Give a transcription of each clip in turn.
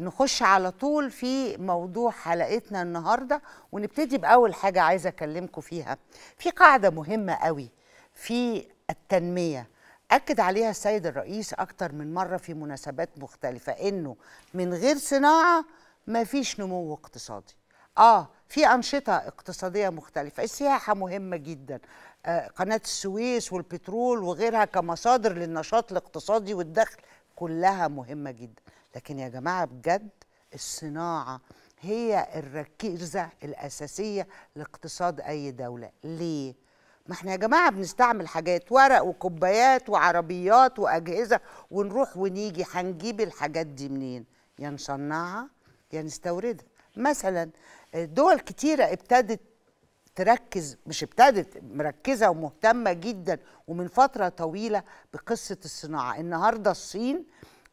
نخش على طول في موضوع حلقتنا النهارده ونبتدي باول حاجه عايزه اكلمكم فيها في قاعده مهمه قوي في التنميه اكد عليها السيد الرئيس اكتر من مره في مناسبات مختلفه انه من غير صناعه مفيش نمو اقتصادي اه في انشطه اقتصاديه مختلفه السياحه مهمه جدا آه قناه السويس والبترول وغيرها كمصادر للنشاط الاقتصادي والدخل كلها مهمه جدا لكن يا جماعه بجد الصناعه هي الركيزه الاساسيه لاقتصاد اي دوله ليه ما احنا يا جماعه بنستعمل حاجات ورق وكوبايات وعربيات واجهزه ونروح ونيجي هنجيب الحاجات دي منين يا نصنعها يا نستوردها مثلا دول كتيره ابتدت تركز مش ابتدت مركزه ومهتمه جدا ومن فتره طويله بقصه الصناعه النهارده الصين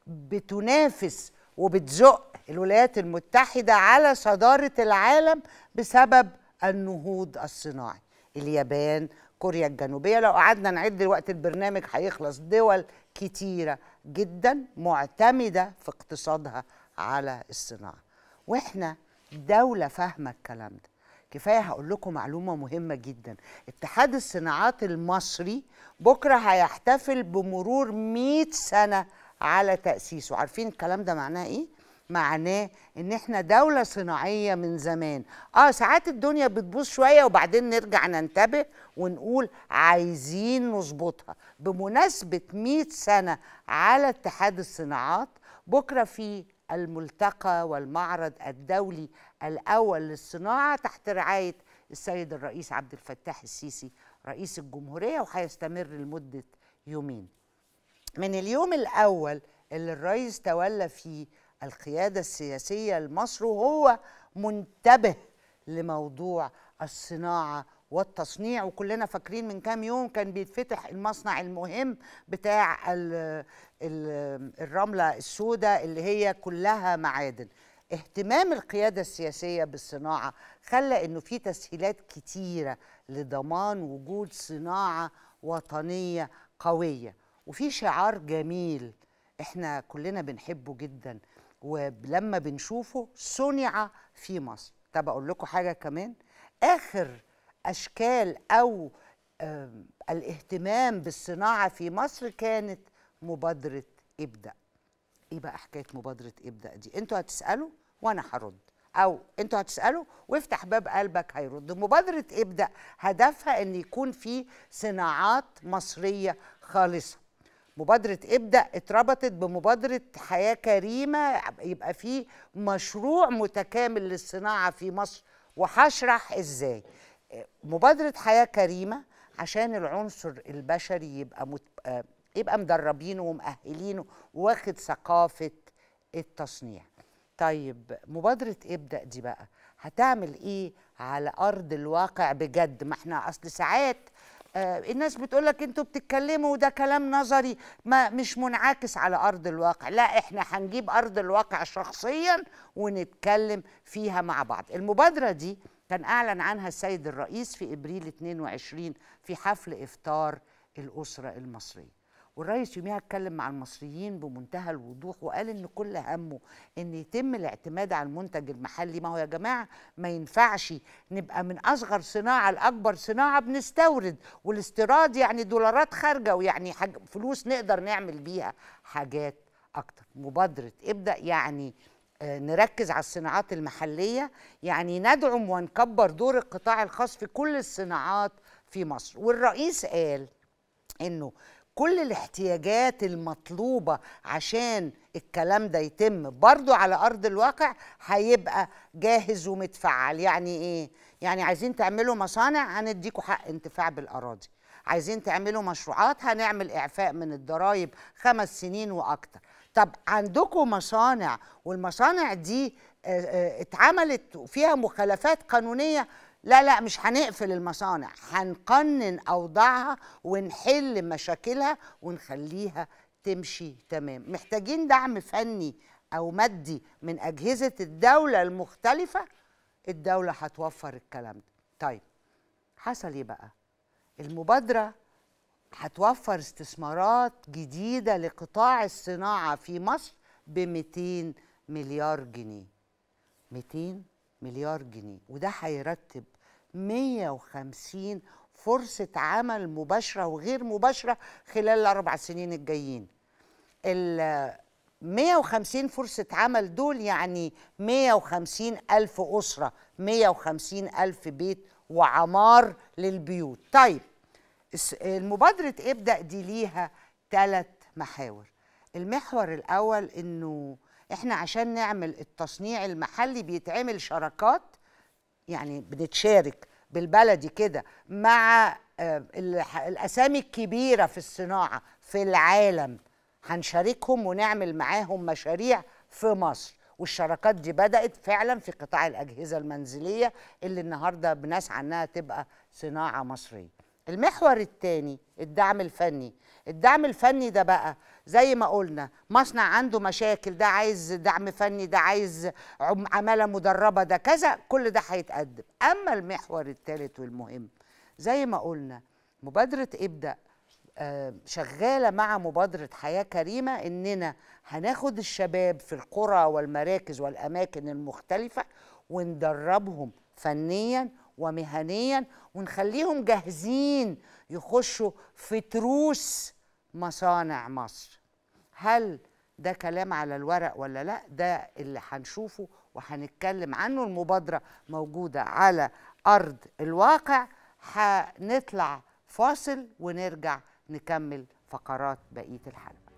بتنافس وبتزق الولايات المتحدة على صدارة العالم بسبب النهوض الصناعي اليابان كوريا الجنوبية لو قعدنا نعد دلوقتي البرنامج هيخلص دول كتيرة جدا معتمدة في اقتصادها على الصناعة واحنا دولة فاهمة الكلام ده كفاية هقول لكم معلومة مهمة جدا اتحاد الصناعات المصري بكرة هيحتفل بمرور 100 سنة على تأسيسه عارفين الكلام ده معناه إيه؟ معناه إن إحنا دولة صناعية من زمان آه ساعات الدنيا بتبوظ شوية وبعدين نرجع ننتبه ونقول عايزين نظبطها بمناسبة 100 سنة على اتحاد الصناعات بكرة في الملتقى والمعرض الدولي الأول للصناعة تحت رعاية السيد الرئيس عبد الفتاح السيسي رئيس الجمهورية وهيستمر لمدة يومين من اليوم الأول اللي الرئيس تولى فيه القيادة السياسية لمصر وهو منتبه لموضوع الصناعة والتصنيع وكلنا فاكرين من كام يوم كان بيتفتح المصنع المهم بتاع الـ الـ الرملة السوداء اللي هي كلها معادن اهتمام القيادة السياسية بالصناعة خلى انه في تسهيلات كتيرة لضمان وجود صناعة وطنية قوية وفي شعار جميل احنا كلنا بنحبه جدا ولما بنشوفه صنع في مصر طب اقول لكم حاجه كمان اخر اشكال او الاهتمام بالصناعه في مصر كانت مبادره ابدا ايه بقى حكايه مبادره ابدا دي انتوا هتسالوا وانا هرد او انتوا هتسالوا وافتح باب قلبك هيرد مبادره ابدا هدفها ان يكون في صناعات مصريه خالصه مبادره ابدا اتربطت بمبادره حياه كريمه يبقى في مشروع متكامل للصناعه في مصر وهشرح ازاي مبادره حياه كريمه عشان العنصر البشري يبقى مت... يبقى مدربينه ومؤهلينه واخد ثقافه التصنيع طيب مبادره ابدا دي بقى هتعمل ايه على ارض الواقع بجد ما احنا اصل ساعات آه، الناس بتقول لك انتوا بتتكلموا وده كلام نظري ما مش منعكس على ارض الواقع لا احنا هنجيب ارض الواقع شخصيا ونتكلم فيها مع بعض المبادره دي كان اعلن عنها السيد الرئيس في ابريل 22 في حفل افطار الاسره المصريه والرئيس يوميها اتكلم مع المصريين بمنتهى الوضوح وقال ان كل همه ان يتم الاعتماد على المنتج المحلي ما هو يا جماعه ما ينفعش نبقى من اصغر صناعه لاكبر صناعه بنستورد والاستيراد يعني دولارات خارجه ويعني حاج فلوس نقدر نعمل بيها حاجات اكتر مبادره ابدا يعني آه، نركز على الصناعات المحليه يعني ندعم ونكبر دور القطاع الخاص في كل الصناعات في مصر والرئيس قال انه كل الاحتياجات المطلوبة عشان الكلام ده يتم برضو على أرض الواقع هيبقى جاهز ومتفعل يعني إيه؟ يعني عايزين تعملوا مصانع هنديكوا حق انتفاع بالأراضي عايزين تعملوا مشروعات هنعمل إعفاء من الضرايب خمس سنين وأكتر طب عندكم مصانع والمصانع دي آه، آه، اتعملت فيها مخالفات قانونية لا لا مش هنقفل المصانع هنقنن اوضاعها ونحل مشاكلها ونخليها تمشي تمام محتاجين دعم فني او مادي من اجهزه الدوله المختلفه الدوله هتوفر الكلام ده طيب حصل ايه بقى المبادره هتوفر استثمارات جديده لقطاع الصناعه في مصر ب 200 مليار جنيه 200 مليار جنيه وده هيرتب 150 فرصة عمل مباشرة وغير مباشرة خلال الأربع سنين الجايين ال 150 فرصة عمل دول يعني 150 ألف أسرة 150 ألف بيت وعمار للبيوت طيب المبادرة ابدأ دي ليها ثلاث محاور المحور الأول أنه احنا عشان نعمل التصنيع المحلي بيتعمل شراكات يعني بنتشارك بالبلدي كده مع آه، الاسامي الكبيره في الصناعه في العالم هنشاركهم ونعمل معاهم مشاريع في مصر والشراكات دي بدات فعلا في قطاع الاجهزه المنزليه اللي النهارده بنسعى انها تبقى صناعه مصريه المحور الثاني الدعم الفني الدعم الفني ده بقى زي ما قلنا مصنع عنده مشاكل ده عايز دعم فني ده عايز عماله مدربه ده كذا كل ده هيتقدم اما المحور الثالث والمهم زي ما قلنا مبادره ابدا آه، شغاله مع مبادره حياه كريمه اننا هناخد الشباب في القرى والمراكز والاماكن المختلفه وندربهم فنيا ومهنيا ونخليهم جاهزين يخشوا في تروس مصانع مصر هل ده كلام على الورق ولا لا ده اللي هنشوفه وهنتكلم عنه المبادرة موجودة على أرض الواقع هنطلع فاصل ونرجع نكمل فقرات بقية الحلقة